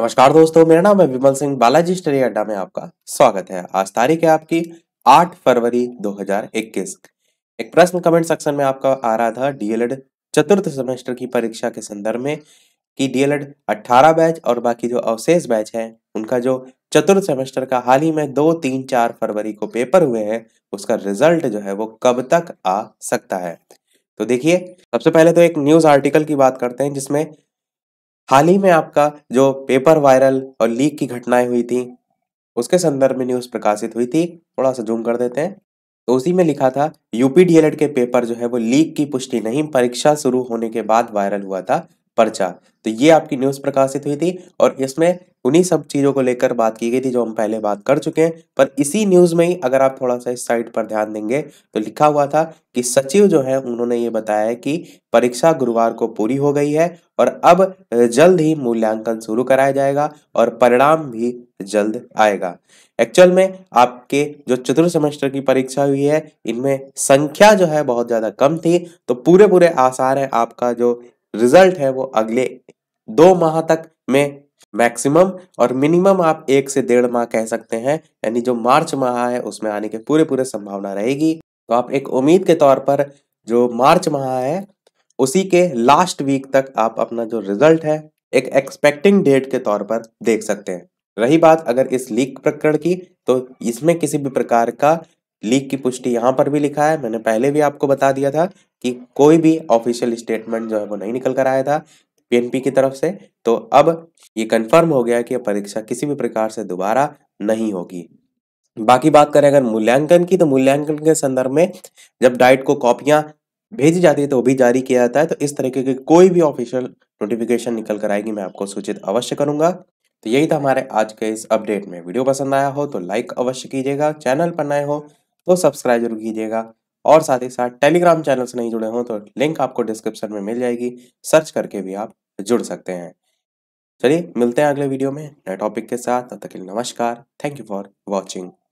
नमस्कार दोस्तों मेरा नाम है विमल सिंह बालाजी स्टडी अड्डा में आपका स्वागत है आज तारीख है आपकी 8 फरवरी 2021 एक प्रश्न कमेंट सेक्शन में आपका आ रहा था डीएलएड चतुर्थ सेमेस्टर की परीक्षा के संदर्भ में कि डीएलएड 18 बैच और बाकी जो अवशेष बैच है उनका जो चतुर्थ सेमेस्टर का हाल ही में दो तीन चार फरवरी को पेपर हुए हैं उसका रिजल्ट जो है वो कब तक आ सकता है तो देखिए सबसे पहले तो एक न्यूज आर्टिकल की बात करते हैं जिसमें हाल ही में आपका जो पेपर वायरल और लीक की घटनाएं हुई थी उसके संदर्भ में न्यूज़ प्रकाशित हुई थी थोड़ा सा जूम कर देते हैं तो उसी में लिखा था यूपी डीएलएड के पेपर जो है वो लीक की पुष्टि नहीं परीक्षा शुरू होने के बाद वायरल हुआ था पर्चा तो ये आपकी न्यूज़ प्रकाशित हुई थी और इसमें उन्हीं सब चीज़ों को लेकर बात की गई थी जो हम पहले बात कर चुके हैं पर इसी न्यूज़ में ही अगर आप थोड़ा सा इस साइट पर ध्यान देंगे तो लिखा हुआ था कि सचिव जो है उन्होंने ये बताया कि परीक्षा गुरुवार को पूरी हो गई है और अब जल्द ही मूल्यांकन शुरू कराया जाएगा और परिणाम भी जल्द आएगा एक्चुअल में आपके जो चतुर्थ सेमेस्टर की परीक्षा हुई है इनमें संख्या जो है बहुत ज़्यादा कम थी तो पूरे पूरे आसार है आपका जो रिजल्ट है वो अगले दो माह तक में मैक्सिमम और मिनिमम आप एक से डेढ़ माह कह सकते हैं यानी जो मार्च माह है उसमें आने के पूरे पूरे संभावना रहेगी तो आप एक उम्मीद के तौर पर जो मार्च माह है उसी के लास्ट वीक तक आप अपना जो रिजल्ट है एक एक्सपेक्टिंग डेट के तौर पर देख सकते हैं रही बात अगर इस लीक प्रकरण की तो इसमें किसी भी प्रकार का लीक की पुष्टि यहाँ पर भी लिखा है मैंने पहले भी आपको बता दिया था कि कोई भी ऑफिशियल स्टेटमेंट जो है वो नहीं निकल कर आया था पीएनपी की तरफ से तो अब ये कंफर्म हो गया कि परीक्षा किसी भी प्रकार से दोबारा नहीं होगी बाकी बात करें अगर मूल्यांकन की तो मूल्यांकन के संदर्भ में जब डाइट को कॉपियां भेजी जाती है तो वो भी जारी किया जाता है तो इस तरीके की कोई भी ऑफिशियल नोटिफिकेशन निकल कर आएगी मैं आपको सूचित अवश्य करूंगा तो यही था हमारे आज के इस अपडेट में वीडियो पसंद आया हो तो लाइक अवश्य कीजिएगा चैनल पर नए हो तो सब्सक्राइब जरूर कीजिएगा और साथ ही साथ टेलीग्राम चैनल से नहीं जुड़े हों तो लिंक आपको डिस्क्रिप्शन में मिल जाएगी सर्च करके भी आप जुड़ सकते हैं चलिए मिलते हैं अगले वीडियो में नए टॉपिक के साथ तब तक के लिए नमस्कार थैंक यू फॉर वॉचिंग